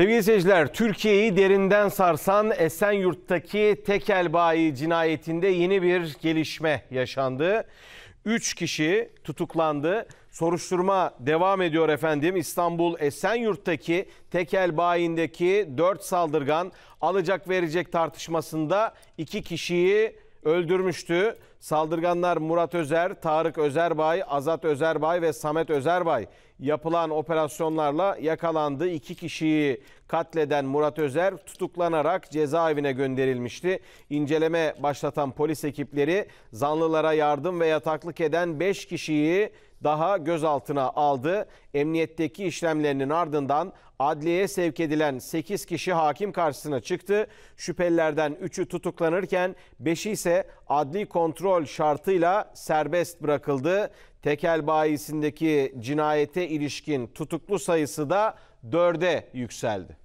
Sevgili seyirciler, Türkiye'yi derinden sarsan Esenyurt'taki tekel bayi cinayetinde yeni bir gelişme yaşandı. 3 kişi tutuklandı. Soruşturma devam ediyor efendim. İstanbul Esenyurt'taki tekel bayindeki 4 saldırgan alacak verecek tartışmasında 2 kişiyi öldürmüştü. Saldırganlar Murat Özer, Tarık Özerbay, Azat Özerbay ve Samet Özerbay yapılan operasyonlarla yakalandı. İki kişiyi katleden Murat Özer tutuklanarak cezaevine gönderilmişti. İnceleme başlatan polis ekipleri zanlılara yardım ve yataklık eden 5 kişiyi daha gözaltına aldı. Emniyetteki işlemlerinin ardından adliyeye sevk edilen 8 kişi hakim karşısına çıktı. Şüphelilerden 3'ü tutuklanırken 5'i ise adli kontrol kontrol şartıyla serbest bırakıldı. Tekel bayisindeki cinayete ilişkin tutuklu sayısı da dörde yükseldi.